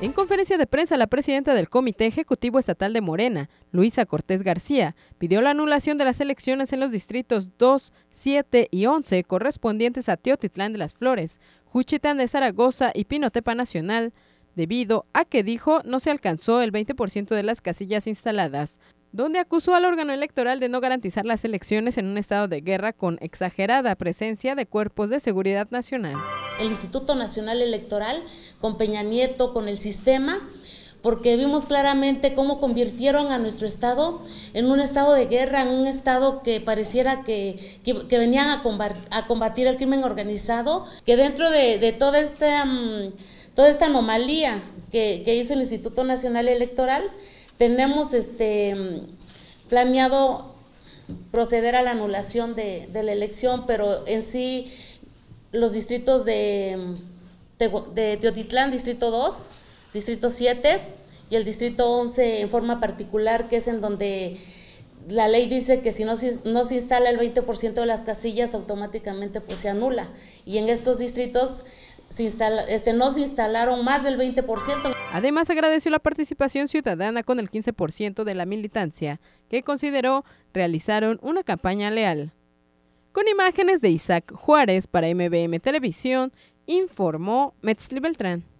En conferencia de prensa, la presidenta del Comité Ejecutivo Estatal de Morena, Luisa Cortés García, pidió la anulación de las elecciones en los distritos 2, 7 y 11 correspondientes a Teotitlán de las Flores, Juchitán de Zaragoza y Pinotepa Nacional, debido a que dijo no se alcanzó el 20% de las casillas instaladas donde acusó al órgano electoral de no garantizar las elecciones en un estado de guerra con exagerada presencia de cuerpos de seguridad nacional. El Instituto Nacional Electoral, con Peña Nieto, con el sistema, porque vimos claramente cómo convirtieron a nuestro estado en un estado de guerra, en un estado que pareciera que, que, venían a combatir, a el crimen organizado, que dentro de, toda, esta, mm, toda esta anomalía que hizo el Instituto Nacional Electoral, tenemos este planeado proceder a la anulación de, la elección, pero en sí los distritos de, de, Teotitlán, Distrito 2, Distrito 7 y el Distrito 11 en forma particular, que es en donde la ley dice que si no se, no se instala el 20% de las casillas, automáticamente pues se anula. Y en estos distritos este, no se instalaron más del 20%. Además, agradeció la participación ciudadana con el 15% de la militancia, que consideró realizaron una campaña leal. Con imágenes de Isaac Juárez para MBM Televisión, informó Metzli Beltrán.